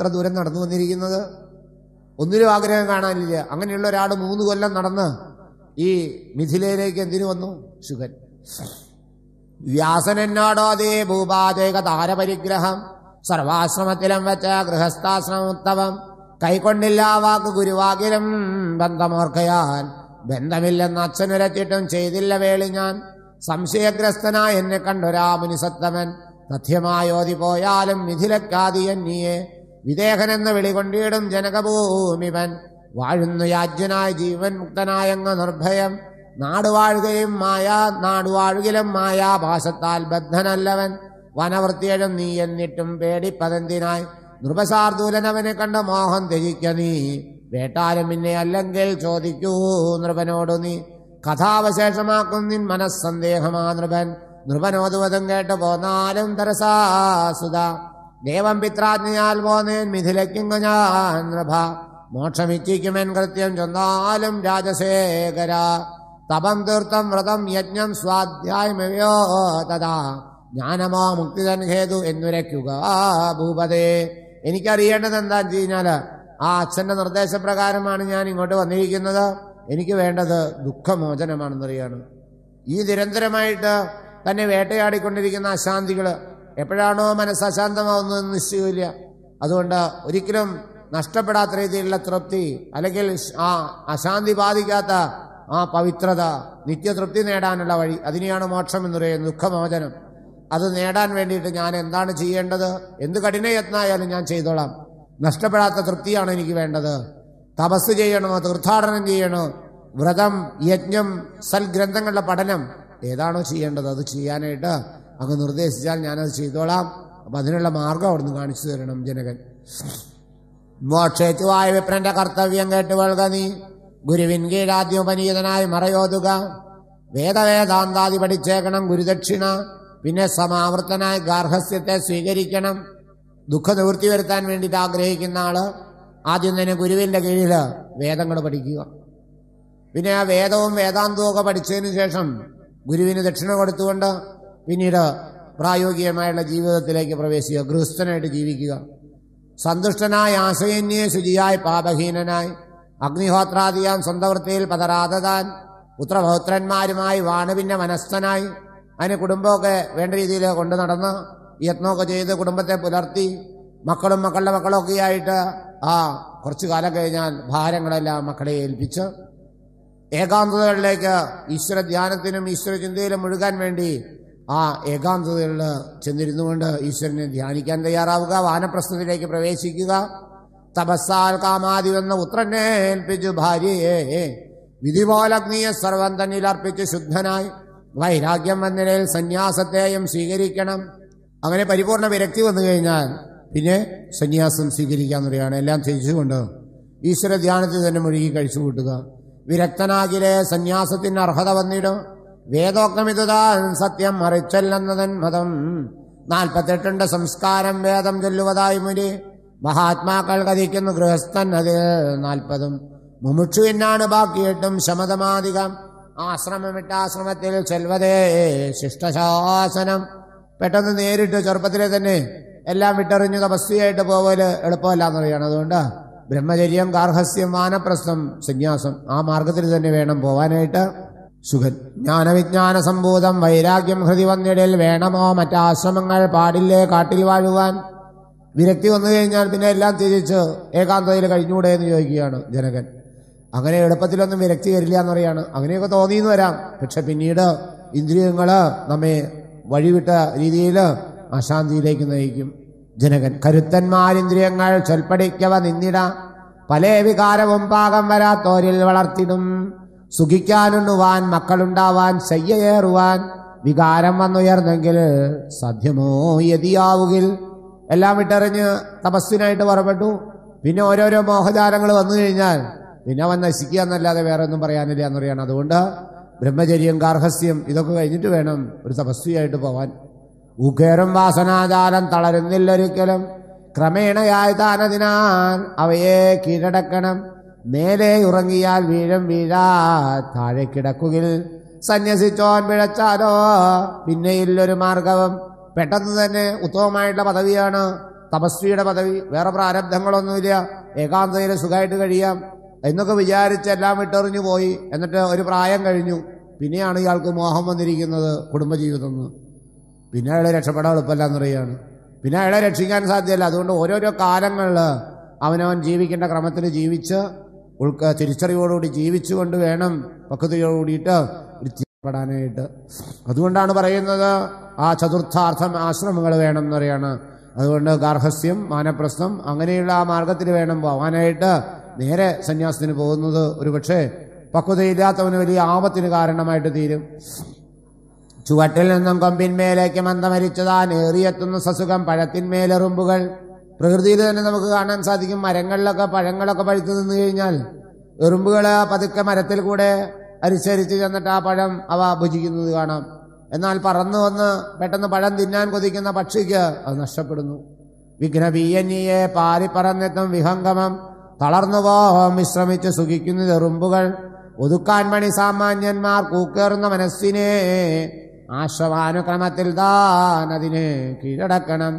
എത്ര ദൂരം നടന്നു വന്നിരിക്കുന്നത് ഒന്നിനും ആഗ്രഹം കാണാനില്ല അങ്ങനെയുള്ള ഒരാൾ മൂന്ന് കൊല്ലം നടന്ന് ഈ മിഥിലയിലേക്ക് എന്തിനു വന്നു ശുഖൻ വ്യാസൻ എന്നോടോതേ ഭൂപാതേക താരപരിഗ്രഹം സർവാശ്രമത്തിലും വെച്ച ഗൃഹസ്ഥാശ്രമോത്തമം കൈക്കൊണ്ടില്ല വാക്ക് ഗുരുവാകിലും ബന്ധമോർക്കയാൻ ബന്ധമില്ലെന്ന് അച്ഛനുരച്ചിട്ടും ചെയ്തില്ല വേളി ഞാൻ സംശയഗ്രസ്തനായി എന്നെ കണ്ടൊരാ മുനിസത്തമൻ തഥ്യമായോതി പോയാലും മിഥിലക്കാതിയന്നിയെ വിദേഹനെന്ന് വിളികൊണ്ടിടും ജനകഭൂമിവൻ വാഴുന്നു യാജ്യനായ ജീവൻ മുക്തനായങ്ങ് നിർഭയം നാടുവാഴുകയും മായാ നാടുവാഴുകിലും മായാഭാസത്താൽ ബദ്ധനല്ലവൻ വനവൃത്തിയഴും നീ എന്നിട്ടും പേടിപ്പതെന്തിനായി നൃപസാർദൂലനവനെ കണ്ട മോഹം ധരിക്ക നീ വേട്ടാലും പിന്നെ അല്ലെങ്കിൽ ചോദിക്കൂ നൃപനോടു നീ കഥാവശേഷമാക്കും നിൻ മനസ്സന്ദേഹമാ നൃപൻ നൃപനോതുവതും കേട്ടു പോന്നാലും തരസാസുത ദേവം പിത്രാജ്ഞയാൽ പോന്നേൻ മിഥിലയ്ക്കും ഞാൻ നൃഭ മോക്ഷമിച്ചിക്കുമെൻ കൃത്യം ചെന്നാലും രാജശേഖര തപം തീർത്ഥം വ്രതം യജ്ഞം സ്വാധ്യായമയോ തഥാ ജ്ഞാനമോ മുക്തിതൻ ഹേതു എന്നുരയ്ക്കുക ഭൂപതേ എനിക്കറിയേണ്ടത് എന്താന്ന് വെച്ച് ആ അച്ഛന്റെ നിർദ്ദേശപ്രകാരമാണ് ഞാൻ ഇങ്ങോട്ട് വന്നിരിക്കുന്നത് എനിക്ക് വേണ്ടത് ദുഃഖമോചനമാണെന്നറിയാണ് ഈ നിരന്തരമായിട്ട് തന്നെ വേട്ടയാടിക്കൊണ്ടിരിക്കുന്ന അശാന്തികള് എപ്പോഴാണോ മനസ്സ് അശാന്തമാവുന്നതെന്ന് നിശ്ചയമില്ല അതുകൊണ്ട് ഒരിക്കലും നഷ്ടപ്പെടാത്ത രീതിയിലുള്ള തൃപ്തി അല്ലെങ്കിൽ ആ അശാന്തി ബാധിക്കാത്ത ആ പവിത്രത നിത്യതൃപ്തി നേടാനുള്ള വഴി അതിനെയാണ് മോക്ഷം എന്ന് പറയുന്നത് ദുഃഖമോചനം അത് നേടാൻ വേണ്ടിയിട്ട് ഞാൻ എന്താണ് ചെയ്യേണ്ടത് എന്ത് കഠിനയത്നായാലും ഞാൻ ചെയ്തോളാം നഷ്ടപ്പെടാത്ത തൃപ്തിയാണ് എനിക്ക് വേണ്ടത് തപസ് ചെയ്യണോ തീർത്ഥാടനം ചെയ്യണോ വ്രതം യജ്ഞം സൽഗ്രന്ഥങ്ങളുടെ പഠനം ഏതാണോ ചെയ്യേണ്ടത് അത് ചെയ്യാനായിട്ട് അങ്ങ് നിർദ്ദേശിച്ചാൽ ഞാനത് ചെയ്തോളാം അപ്പം അതിനുള്ള മാർഗം നിന്ന് കാണിച്ചു തരണം ജനകൻ മോക്ഷേച്ചുവായ വിപ്രന്റെ കർത്തവ്യം കേട്ടുകൊള്ളുക നീ ഗുരുവിൻ കീഴാദ്യോപനീതനായി മറയോതുക വേദവേദാന്താതി പഠിച്ചേക്കണം ഗുരുദക്ഷിണ പിന്നെ സമാവർത്തനായി ഗാർഹസ്യത്തെ സ്വീകരിക്കണം ദുഃഖ നിവൃത്തി വരുത്താൻ വേണ്ടിയിട്ട് ആഗ്രഹിക്കുന്ന ആള് ആദ്യം തന്നെ ഗുരുവിൻ്റെ കീഴിൽ വേദങ്ങൾ പഠിക്കുക പിന്നെ ആ വേദവും വേദാന്തവും ഒക്കെ പഠിച്ചതിന് ശേഷം ഗുരുവിന് ദക്ഷിണ കൊടുത്തുകൊണ്ട് പിന്നീട് പ്രായോഗികമായുള്ള ജീവിതത്തിലേക്ക് പ്രവേശിക്കുക ഗൃഹസ്ഥനായിട്ട് ജീവിക്കുക സന്തുഷ്ടനായി ആശയന്യേ ശുചിയായി പാപഹീനനായി അഗ്നിഹോത്രാദിയാൻ സ്വന്തവൃത്തിയിൽ പതരാതെ താൻ പുത്രഭൗത്രന്മാരുമായി വാണുവിൻ്റെ മനസ്ഥനായി അതിന് കുടുംബമൊക്കെ വേണ്ട രീതിയിൽ കൊണ്ടു നടന്ന് യത്നമൊക്കെ ചെയ്ത് കുടുംബത്തെ പുലർത്തി മക്കളും മക്കളുടെ മക്കളൊക്കെ ആയിട്ട് ആ കുറച്ചു കാലം കഴിഞ്ഞാൽ ഭാരങ്ങളെല്ലാം മക്കളെ ഏൽപ്പിച്ച് ഏകാന്തതകളിലേക്ക് ഈശ്വര ധ്യാനത്തിനും ഈശ്വര ചിന്തയിലും മുഴുകാൻ വേണ്ടി ആ ഏകാന്തതയിൽ ചെന്നിരുന്നുകൊണ്ട് ഈശ്വരനെ ധ്യാനിക്കാൻ തയ്യാറാവുക വാനപ്രശ്നത്തിലേക്ക് പ്രവേശിക്കുക തപസ്സാൽ വന്ന പുത്രനെ ഏൽപ്പിച്ചു ഭാര്യയെ വിധിപോലഗ്നിയെ സർവം തന്നിലർപ്പിച്ച് ശുദ്ധനായി വൈരാഗ്യം വന്നിലയിൽ സന്യാസത്തെയും സ്വീകരിക്കണം അങ്ങനെ പരിപൂർണ വിരക്തി വന്നു കഴിഞ്ഞാൽ പിന്നെ സന്യാസം സ്വീകരിക്കാൻ പറയുകയാണ് എല്ലാം ത്യജിച്ചുകൊണ്ട് ഈശ്വര ധ്യാനത്തിൽ തന്നെ മുഴുകി കഴിച്ചു കൂട്ടുക വിരക്തനാകിലെ സന്യാസത്തിന് അർഹത വന്നിടും വേദോക്തമിതുതാൻ സത്യം മറിച്ചല്ലെന്നതൻ മതം നാൽപ്പത്തെട്ടുണ്ട് സംസ്കാരം വേദം ചൊല്ലുവതായി മുരി മഹാത്മാക്കൾ കഥിക്കുന്നു ഗൃഹസ്ഥൻ അതിൽ നാൽപ്പതും എന്നാണ് ബാക്കിയിട്ടും ശമതമാധികം ആശ്രമമിട്ടാശ്രമത്തിൽ ആശ്രമത്തിൽ ചെൽവതേ ശിഷ്ടശാസനം പെട്ടെന്ന് നേരിട്ട് ചെറുപ്പത്തിലെ തന്നെ എല്ലാം വിട്ടെറിഞ്ഞ് തപസ്വിയായിട്ട് പോവല് എളുപ്പമല്ല എന്നറിയണം അതുകൊണ്ട് ബ്രഹ്മചര്യം ഗാർഹസ്യം വാനപ്രസ്ഥം സന്യാസം ആ മാർഗത്തിൽ തന്നെ വേണം പോവാനായിട്ട് സുഖൻ ജ്ഞാനവിജ്ഞാന സംഭൂതം വൈരാഗ്യം ഹൃതി വന്നിടൽ വേണമോ മറ്റാശ്രമങ്ങൾ പാടില്ലേ കാട്ടിൽ വാഴുവാൻ വിരക്തി വന്നു കഴിഞ്ഞാൽ പിന്നെ എല്ലാം തിരിച്ച് ഏകാന്തതയിൽ കഴിഞ്ഞുകൂടെ എന്ന് ചോദിക്കുകയാണ് ജനകൻ അങ്ങനെ എളുപ്പത്തിലൊന്നും വിരക്തി വരില്ല എന്ന് പറയാണ് അങ്ങനെയൊക്കെ തോന്നിയെന്ന് വരാം പക്ഷെ പിന്നീട് ഇന്ദ്രിയങ്ങൾ നമ്മെ വഴിവിട്ട രീതിയിൽ അശാന്തിയിലേക്ക് നയിക്കും ജനകൻ കരുത്തന്മാരിന്ദ്രിയങ്ങൾ ചൊൽപ്പടിക്കവ നിന്നിട പല വികാരവും പാകം വരാത്തോരിൽ വളർത്തിടും സുഖിക്കാനുണ്ണുവാൻ മക്കളുണ്ടാവാൻ ശയ്യയേറുവാൻ വികാരം വന്നുയർന്നെങ്കിൽ സദ്യമോ യതിയാവുകിൽ എല്ലാം വിട്ടറിഞ്ഞ് തപസ്സിനായിട്ട് പുറപ്പെട്ടു പിന്നെ ഓരോരോ മോഹജാലങ്ങൾ വന്നു കഴിഞ്ഞാൽ പിന്നെ അവൻ നശിക്കുക എന്നല്ലാതെ വേറെ ഒന്നും പറയാനില്ല എന്നറിയാണ് അതുകൊണ്ട് ബ്രഹ്മചര്യം ഗാർഹസ്യം ഇതൊക്കെ കഴിഞ്ഞിട്ട് വേണം ഒരു തപസ്വിയായിട്ട് പോവാൻ ഉഖേറും വാസനാചാരം തളരുന്നില്ലൊരിക്കലും ക്രമേണയായി താനതിനാൽ അവയെ കീഴടക്കണം നേരെ ഉറങ്ങിയാൽ വീഴം വീഴാ താഴെ കിടക്കുകിൽ സന്യസിച്ചോൻ പിഴച്ചാലോ പിന്നെയില്ലൊരു മാർഗവും പെട്ടെന്ന് തന്നെ ഉത്തമമായിട്ടുള്ള പദവിയാണ് തപസ്വിയുടെ പദവി വേറെ പ്രാരബ്ധങ്ങളൊന്നുമില്ല ഏകാന്തതയിൽ സുഖമായിട്ട് കഴിയാം എന്നൊക്കെ വിചാരിച്ച് എല്ലാം വിട്ടെറിഞ്ഞു പോയി എന്നിട്ട് ഒരു പ്രായം കഴിഞ്ഞു പിന്നെയാണ് ഇയാൾക്ക് മോഹം വന്നിരിക്കുന്നത് കുടുംബജീവിതം എന്ന് പിന്നെ അയാളെ രക്ഷപ്പെടാൻ എളുപ്പമല്ല എന്നറിയാണ് പിന്നെ അയാളെ രക്ഷിക്കാൻ സാധ്യമല്ല അതുകൊണ്ട് ഓരോരോ കാലങ്ങളിൽ അവനവൻ ജീവിക്കേണ്ട ക്രമത്തിൽ ജീവിച്ച് ഉൾക്ക തിരിച്ചറിവോടുകൂടി ജീവിച്ചുകൊണ്ട് വേണം പക്വതയോടുകൂടിയിട്ട് പെടാനായിട്ട് അതുകൊണ്ടാണ് പറയുന്നത് ആ ചതുർത്ഥാർത്ഥം ആശ്രമങ്ങൾ വേണം എന്ന് പറയാണ് അതുകൊണ്ട് ഗാർഹസ്യം മാനപ്രശ്നം അങ്ങനെയുള്ള ആ മാർഗത്തിൽ വേണം പോവാനായിട്ട് നേരെ സന്യാസത്തിന് പോകുന്നത് ഒരുപക്ഷെ പക്വതയില്ലാത്തവന് വലിയ ആപത്തിന് കാരണമായിട്ട് തീരും ചുവട്ടിൽ നിന്നും കൊമ്പിന്മേലേക്ക് മന്ദമരിച്ചതാൻ ഏറിയെത്തുന്ന സസുഖം പഴത്തിന്മേലെറുമ്പുകൾ പ്രകൃതിയിൽ തന്നെ നമുക്ക് കാണാൻ സാധിക്കും മരങ്ങളിലൊക്കെ പഴങ്ങളൊക്കെ പഴുത്തു നിന്ന് കഴിഞ്ഞാൽ എറുമ്പുകൾ പതുക്കെ മരത്തിൽ കൂടെ അനുസരിച്ച് ചെന്നിട്ട് ആ പഴം അവ ഭുജിക്കുന്നത് കാണാം എന്നാൽ പറന്നു വന്ന് പെട്ടെന്ന് പഴം തിന്നാൻ കൊതിക്കുന്ന പക്ഷിക്ക് അത് നഷ്ടപ്പെടുന്നു വിഘ്നബീയന്യെ പാറിപ്പറന്നെത്തും വിഹംഗമം തളർന്നുവോ വിശ്രമിച്ച് സുഖിക്കുന്ന എറുമ്പുകൾ ഒതുക്കാൻ മണി സാമാന്യന്മാർ കൂക്കേറുന്ന മനസ്സിനെ ആശ്രമാനുക്രമത്തിൽ താൻ അതിനെ കീഴടക്കണം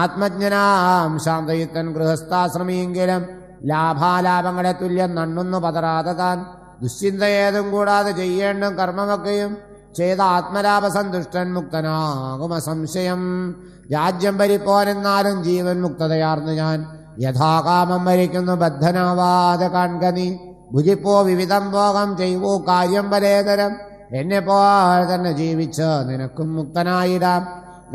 ആത്മജ്ഞനാം ശാന്തയുത്തൻ ഗൃഹസ്ഥാശ്രമിയെങ്കിലും ലാഭാലാഭങ്ങളെ തുല്യം നണ്ണുന്നു പതരാതെ താൻ ദുശ്ചിന്ത ഏതും കൂടാതെ ചെയ്യേണ്ട കർമ്മമൊക്കെയും ചെയ്ത ആത്മലാഭസന്തുഷ്ടൻ മുക്തനാകും അസംശയം രാജ്യം ഭരിപ്പോനെന്നാലും ജീവൻ മുക്തതയാർന്നു ഞാൻ യഥാകാമം ഭരിക്കുന്നു ബദ്ധനാവാതെ കാൺകനി ഭുജിപ്പോ വിവിധം പോകം ചെയ്യൂ കാര്യം പലേതരം എന്നെ പോലെ തന്നെ ജീവിച്ച് നിനക്കും മുക്തനായിടാം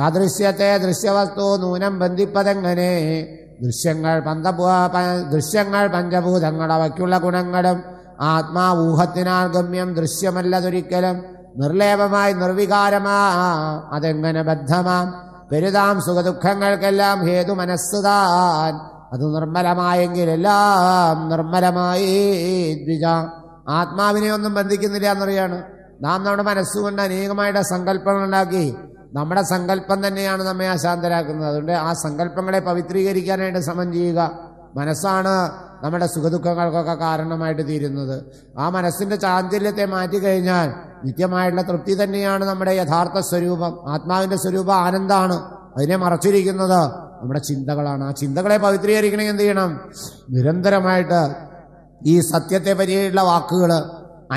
നദൃശ്യത്തെ ദൃശ്യവസ്തു നൂനം ബന്ധിപ്പതെങ്ങനെ ദൃശ്യങ്ങൾ പന്തഭൂ ദൃശ്യങ്ങൾ പഞ്ചഭൂതങ്ങൾ അവയ്ക്കുള്ള ഗുണങ്ങളും ആത്മാവൂഹത്തിനാൽ ഗമ്യം ദൃശ്യമല്ലതൊരിക്കലും നിർലേപമായി നിർവികാരമാ അതെങ്ങനെ ബദ്ധമാം പെരുതാം സുഖദുഃഖങ്ങൾക്കെല്ലാം ഹേതു മനസ്സുതാൻ അത് നിർമ്മലമായെങ്കിലെല്ലാം എല്ലാം നിർമ്മലമായി ദ്വിജ ആത്മാവിനെ ഒന്നും ബന്ധിക്കുന്നില്ല എന്നറിയാണ് നാം നമ്മുടെ മനസ്സുകൊണ്ട് അനേകമായിട്ട് ഉണ്ടാക്കി നമ്മുടെ സങ്കല്പം തന്നെയാണ് നമ്മെ അശാന്തരാക്കുന്നത് അതുകൊണ്ട് ആ സങ്കല്പങ്ങളെ പവിത്രീകരിക്കാനായിട്ട് ശ്രമം ചെയ്യുക മനസ്സാണ് നമ്മുടെ സുഖദുഃഖങ്ങൾക്കൊക്കെ കാരണമായിട്ട് തീരുന്നത് ആ മനസ്സിൻ്റെ ചാഞ്ചല്യത്തെ മാറ്റി കഴിഞ്ഞാൽ നിത്യമായിട്ടുള്ള തൃപ്തി തന്നെയാണ് നമ്മുടെ യഥാർത്ഥ സ്വരൂപം ആത്മാവിൻ്റെ സ്വരൂപം ആനന്ദമാണ് അതിനെ മറച്ചിരിക്കുന്നത് നമ്മുടെ ചിന്തകളാണ് ആ ചിന്തകളെ പവിത്രീകരിക്കണമെങ്കിൽ എന്ത് ചെയ്യണം നിരന്തരമായിട്ട് ഈ സത്യത്തെ പറ്റിയുള്ള വാക്കുകൾ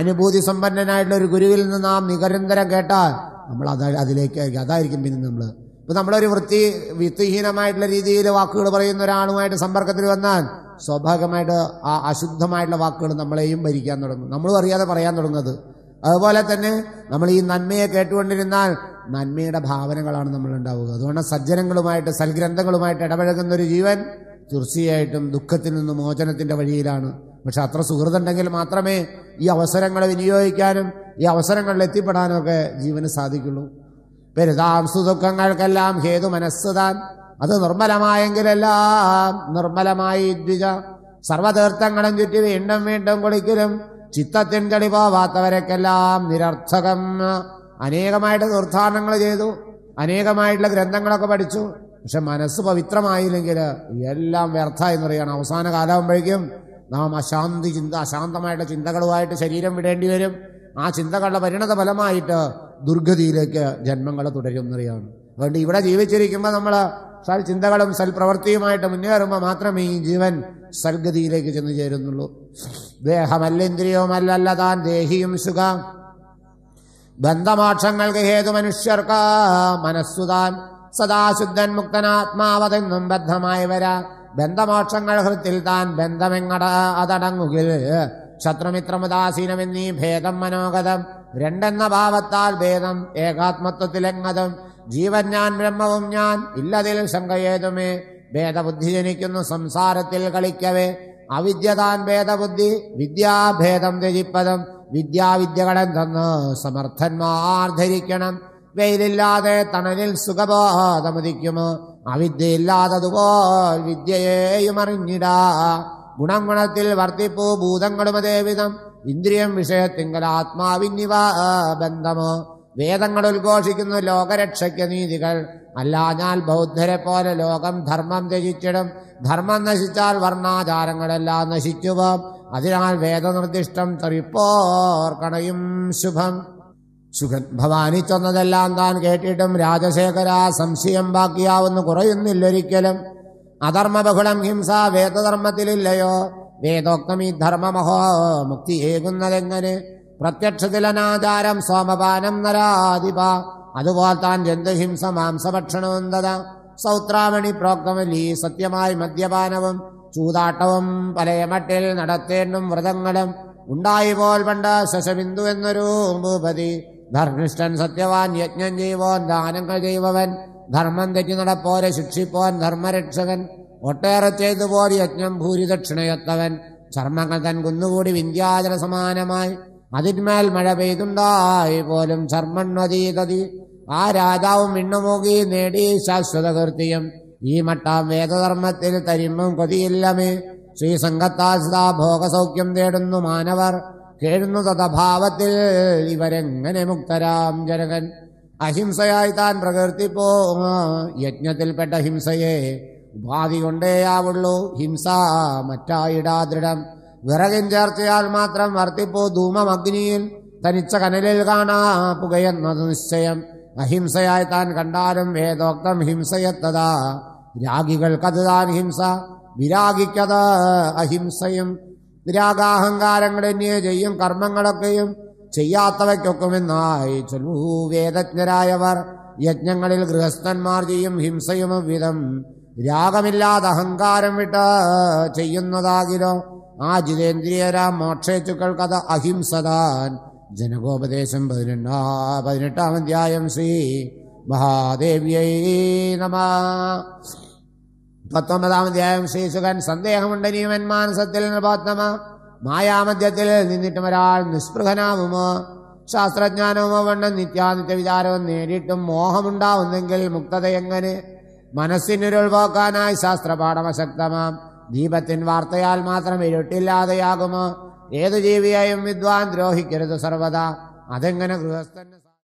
അനുഭൂതി സമ്പന്നനായിട്ടുള്ള ഒരു ഗുരുവിൽ നിന്ന് നാം നിരന്തരം കേട്ടാൽ നമ്മൾ അത് അതിലേക്ക് അതായിരിക്കും പിന്നെ നമ്മൾ ഇപ്പം നമ്മളൊരു വൃത്തി വിത്തിഹീനമായിട്ടുള്ള രീതിയിൽ വാക്കുകൾ പറയുന്ന ഒരാളുമായിട്ട് സമ്പർക്കത്തിൽ വന്നാൽ സ്വാഭാവികമായിട്ട് ആ അശുദ്ധമായിട്ടുള്ള വാക്കുകൾ നമ്മളെയും ഭരിക്കാൻ തുടങ്ങും നമ്മളും അറിയാതെ പറയാൻ തുടങ്ങുന്നത് അതുപോലെ തന്നെ നമ്മൾ ഈ നന്മയെ കേട്ടുകൊണ്ടിരുന്നാൽ നന്മയുടെ ഭാവനകളാണ് നമ്മൾ ഉണ്ടാവുക അതുകൊണ്ട് സജ്ജനങ്ങളുമായിട്ട് സൽഗ്രന്ഥങ്ങളുമായിട്ട് ഇടപഴകുന്ന ഒരു ജീവൻ തീർച്ചയായിട്ടും ദുഃഖത്തിൽ നിന്ന് മോചനത്തിൻ്റെ വഴിയിലാണ് പക്ഷെ അത്ര സുഹൃത്തുണ്ടെങ്കിൽ മാത്രമേ ഈ അവസരങ്ങളെ വിനിയോഗിക്കാനും ഈ അവസരങ്ങളിൽ എത്തിപ്പെടാനും ഒക്കെ ജീവന് സാധിക്കുള്ളൂ പെരുതാം സുദുഃഖങ്ങൾക്കെല്ലാം ഹേതു മനസ്സുതാൻ അത് നിർമ്മലമായെങ്കിലെല്ലാം നിർമ്മലമായി ദ്വിജ സർവതീർത്ഥങ്ങളും ചുറ്റി വീണ്ടും വീണ്ടും കുളിക്കലും ചിത്തത്തിൻ തെളി പോവാത്തവരൊക്കെല്ലാം നിരർത്ഥകം അനേകമായിട്ട് തീർത്ഥാടനങ്ങൾ ചെയ്തു അനേകമായിട്ടുള്ള ഗ്രന്ഥങ്ങളൊക്കെ പഠിച്ചു പക്ഷെ മനസ്സ് പവിത്രമായില്ലെങ്കിൽ എല്ലാം വ്യർത്ഥമായി എന്ന് അവസാന കാലാവുമ്പോഴേക്കും നാം അശാന്തി ചിന്ത അശാന്തമായിട്ട് ചിന്തകളുമായിട്ട് ശരീരം വിടേണ്ടി വരും ആ ചിന്തകളുടെ പരിണത ഫലമായിട്ട് ദുർഗതിയിലേക്ക് ജന്മങ്ങൾ തുടരുന്നവയാണ് അതുകൊണ്ട് ഇവിടെ ജീവിച്ചിരിക്കുമ്പോൾ നമ്മൾ സൽ ചിന്തകളും സൽപ്രവൃത്തിയുമായിട്ട് മുന്നേറുമ്പോൾ മാത്രമേ ഈ ജീവൻ സൽഗതിയിലേക്ക് ചെന്നു ചേരുന്നുള്ളൂ ദേഹമല്ലിന്ദ്രിയവുമല്ലല്ല താൻ ദേഹിയും സുഖ ബന്ധമോക്ഷങ്ങൾക്ക് ഹേതു മനുഷ്യർക്ക് മനസ്സുതാൻ സദാശുദ്ധൻ മുക്തനാത്മാവതെന്നും ബദ്ധമായി വരാം ബന്ധമോക്ഷങ്ങൾ ഹൃത്തിൽ താൻ ബന്ധമെങ്ങട അതടങ്ങുകിൽ ശത്രുമിത്രമുദാസീനമെന്നീ ഭേദം മനോഗതം രണ്ടെന്ന ഭാവത്താൽ ഭേദം ഏകാത്മത്വത്തിലെങ്ങതും ജീവൻ ഞാൻ ബ്രഹ്മവും ഞാൻ ഇല്ലതിൽ ശങ്കയേതുമേ ഭേദബുദ്ധി ജനിക്കുന്നു സംസാരത്തിൽ കളിക്കവേ അവിദ്യതാൻ ഭേദബുദ്ധി വിദ്യാഭേദം രചിപ്പതും വിദ്യാവിദ്യകളെന്തെന്ന് സമർത്ഥന്മാർ ധരിക്കണം വെയിലില്ലാതെ തണലിൽ സുഖബോധമുദിക്കുമോ അവിദ്യയില്ലാത്തതുപോൽ വിദ്യയെയും അറിഞ്ഞിടാ ഗുണത്തിൽ വർദ്ധിപ്പൂ ഭൂതങ്ങളും അതേവിധം ഇന്ദ്രിയം വിഷയത്തിങ്കൽ ആത്മാവിന്യവ ബന്ധമോ വേദങ്ങൾ ഉദ്ഘോഷിക്കുന്നു ലോകരക്ഷയ്ക്ക് നീതികൾ അല്ലാഞ്ഞാൽ ബൗദ്ധരെ പോലെ ലോകം ധർമ്മം ത്യജിച്ചിടും ധർമ്മം നശിച്ചാൽ വർണ്ണാചാരങ്ങളെല്ലാം നശിച്ചുപോം അതിനാൽ വേദനിർദ്ദിഷ്ടം തെറിപ്പോർക്കണയും ശുഭം സുഖൻ ഭവാനി ചൊന്നതെല്ലാം താൻ കേട്ടിട്ടും രാജശേഖര സംശയം ബാക്കിയാവുന്നു കുറയുന്നില്ലൊരിക്കലും അധർമ്മബഹുളം ഹിംസ വേദധർമ്മത്തിലില്ലയോ വേദോക്തം ഈ ധർമ്മമഹോ മുക്തിയേകുന്നതെങ്ങനെ പ്രത്യക്ഷത്തിലനാചാരം സോമപാനം നരാധിപ അതുപോലെ താൻ ജന്തുഹിംസ മാംസഭക്ഷണവും തത സൗത്രാമണി പ്രോക്തമല്ലി സത്യമായി മദ്യപാനവും ചൂതാട്ടവും പലയമട്ടിൽ നടത്തേണ്ടും വ്രതങ്ങളും ഉണ്ടായി പോൽ പണ്ട ശശബിന്ദു എന്നൊരു ഭൂപതി ധർമ്മിഷ്ഠൻ സത്യവാൻ യജ്ഞം ചെയ്യുവോൻ ദാനങ്ങൾ ചെയ്യുവൻ ധർമ്മം തെറ്റി നടപ്പോലെ ശിക്ഷിപ്പോൻ ധർമ്മരക്ഷകൻ ഒട്ടേറെ ചെയ്തു പോൽ യജ്ഞം ഭൂരിദക്ഷിണയത്തവൻ ചർമ്മങ്ങൾ തൻ കുന്നുകൂടി വിന്ധ്യാചര സമാനമായി അതിന്മേൽ മഴ പെയ്തുണ്ടായി പോലും ചർമ്മണ്ണതീതതി ആ രാജാവും വിണ്ണുമോകി നേടി ശാശ്വത കീർത്തിയും ഈ മട്ടാം വേദധർമ്മത്തിൽ തരിമ്പും കൊതിയില്ലമേ ശ്രീസംഘത്താൽ ഭോഗസൗഖ്യം തേടുന്നു മാനവർ കേഴുന്നു തഥഭാവത്തിൽ ഇവരെങ്ങനെ മുക്തരാം ജനകൻ അഹിംസയായി താൻ പ്രകീർത്തിപ്പോ യജ്ഞത്തിൽപ്പെട്ട ഹിംസയെ ഉപാധി കൊണ്ടേയാവുള്ളൂ ഹിംസ മറ്റായിടാ ദൃഢം വിറകിൻ ചേർച്ചയാൽ മാത്രം വർത്തിപ്പോ ധൂമം അഗ്നിയിൽ തനിച്ച കനലിൽ കാണാ പുകയെന്നത് നിശ്ചയം അഹിംസയായി താൻ കണ്ടാലും വേദോക്തം ഹിംസയത്തതാ രാഗികൾക്കത് താൻ ഹിംസ വിരാഗിക്കത് അഹിംസയും നിരാഗാഹങ്കാരങ്ങൾ തന്നെ ചെയ്യും കർമ്മങ്ങളൊക്കെയും ചെയ്യാത്തവയ്ക്കൊക്കുമെന്നായി ചൊല്ലു വേദജ്ഞരായവർ യജ്ഞങ്ങളിൽ ഗൃഹസ്ഥന്മാർ ചെയ്യും ഹിംസയും വിധം രാഗമില്ലാതെ അഹങ്കാരം വിട്ട് ചെയ്യുന്നതാകിലോ ആ ജിതേന്ദ്രിയരാം മോക്ഷേച്ചുക്കൾക്കത് അഹിംസതാൻ ജനകോപദേശം പതിനെട്ടാ പതിനെട്ടാം അധ്യായം ശ്രീ മഹാദേവ്യൈ നമ പത്തൊമ്പതാം അധ്യായം ശ്രീസുഖൻ സന്ദേഹമുണ്ടനിയുമൻ മാനസത്തിൽ നൃപാത്മ മായാമധ്യത്തിൽ നിന്നിട്ടും ഒരാൾ നിസ്പൃഹനാവുമോ ശാസ്ത്രജ്ഞാനവുമോ വണ്ണം നിത്യാനിത്യ വിചാരവും നേരിട്ടും മോഹമുണ്ടാവുന്നെങ്കിൽ മുക്തത എങ്ങനെ മനസ്സിനൊരുൾവാക്കാനായി ശാസ്ത്രപാഠമശക്തമാം ദീപത്തിൻ വാർത്തയാൽ മാത്രം ഇരുട്ടില്ലാതെയാകുമോ ഏതു ജീവിയായും വിദ്വാൻ ദ്രോഹിക്കരുത് സർവദാ അതെങ്ങനെ ഗൃഹസ്ഥന്റെ